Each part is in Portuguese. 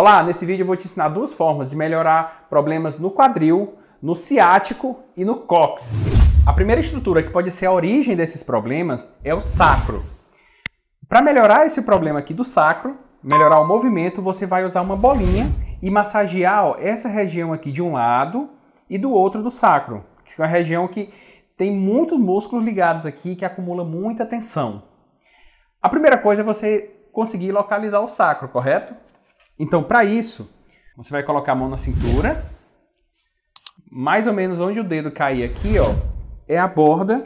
Olá, nesse vídeo eu vou te ensinar duas formas de melhorar problemas no quadril, no ciático e no cox. A primeira estrutura que pode ser a origem desses problemas é o sacro. Para melhorar esse problema aqui do sacro, melhorar o movimento, você vai usar uma bolinha e massagear ó, essa região aqui de um lado e do outro do sacro, que é uma região que tem muitos músculos ligados aqui que acumula muita tensão. A primeira coisa é você conseguir localizar o sacro, correto? Então, para isso, você vai colocar a mão na cintura, mais ou menos onde o dedo cair aqui, ó, é a borda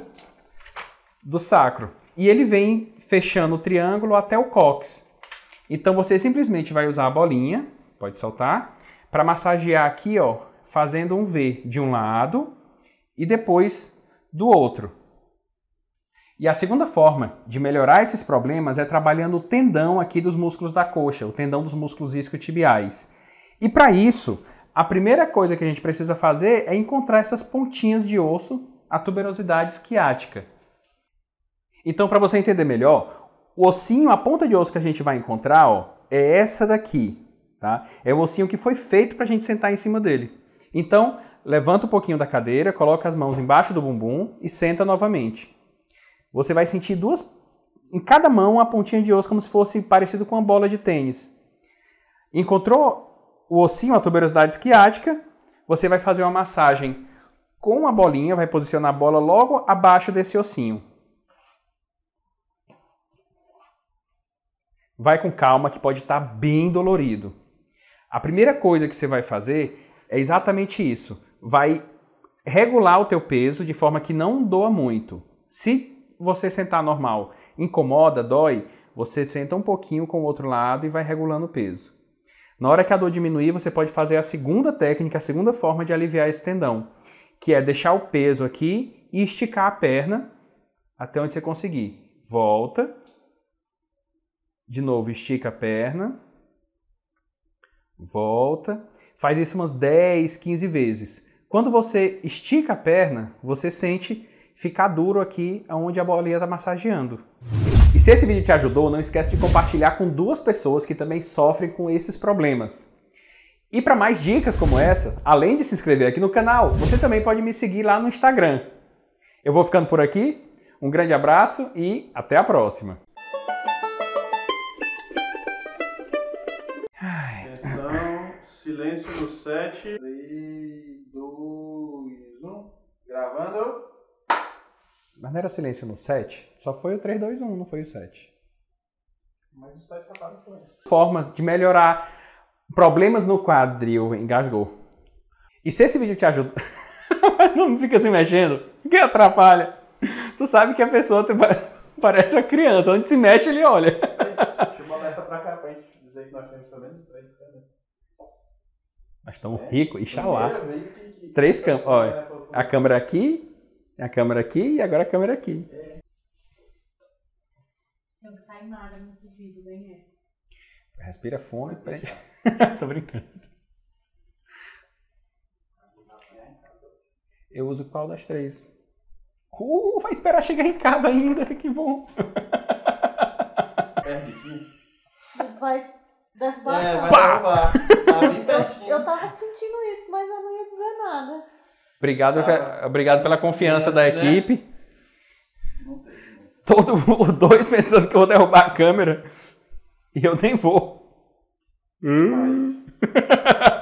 do sacro. E ele vem fechando o triângulo até o cóccix. Então você simplesmente vai usar a bolinha, pode soltar, para massagear aqui, ó, fazendo um V de um lado e depois do outro. E a segunda forma de melhorar esses problemas é trabalhando o tendão aqui dos músculos da coxa, o tendão dos músculos isquiotibiais. E para isso, a primeira coisa que a gente precisa fazer é encontrar essas pontinhas de osso, a tuberosidade esquiática. Então, para você entender melhor, o ossinho, a ponta de osso que a gente vai encontrar, ó, é essa daqui, tá? É o ossinho que foi feito para a gente sentar em cima dele. Então, levanta um pouquinho da cadeira, coloca as mãos embaixo do bumbum e senta novamente. Você vai sentir duas em cada mão a pontinha de osso como se fosse parecido com uma bola de tênis. Encontrou o ossinho, a tuberosidade esquiática, você vai fazer uma massagem com a bolinha, vai posicionar a bola logo abaixo desse ossinho. Vai com calma que pode estar tá bem dolorido. A primeira coisa que você vai fazer é exatamente isso. Vai regular o teu peso de forma que não doa muito. Se você sentar normal. Incomoda, dói, você senta um pouquinho com o outro lado e vai regulando o peso. Na hora que a dor diminuir, você pode fazer a segunda técnica, a segunda forma de aliviar esse tendão, que é deixar o peso aqui e esticar a perna até onde você conseguir. Volta. De novo, estica a perna. Volta. Faz isso umas 10, 15 vezes. Quando você estica a perna, você sente ficar duro aqui onde a bolinha está massageando. E se esse vídeo te ajudou, não esquece de compartilhar com duas pessoas que também sofrem com esses problemas. E para mais dicas como essa, além de se inscrever aqui no canal, você também pode me seguir lá no Instagram. Eu vou ficando por aqui, um grande abraço e até a próxima! Atenção, silêncio no set e... Mas não era silêncio no 7? Só foi o 3, 2, 1, não foi o 7. Mas o 7 acaba em silêncio. Formas de melhorar problemas no quadril. Engasgou. E se esse vídeo te ajuda... não fica se mexendo, que atrapalha. Tu sabe que a pessoa te... parece uma criança. Onde se mexe, ele olha. Deixa eu mandar essa pra cá pra gente dizer que nós temos pelo menos três câmeras. Mas tão é, ricos, inxalá. Três câmeras. Olha, a câmera tá aqui, a câmera aqui e agora a câmera aqui. Tem que nada nesses vídeos, hein? Respira fundo e prende. Tô brincando. Eu uso qual das três? Uh, vai esperar chegar em casa ainda, que bom. Perde é Vai derrubar. É, vai derrubar. Obrigado, ah, obrigado pela confiança né? da equipe. Né? Todo mundo, dois pensando que eu vou derrubar a câmera. E eu nem vou. Mas...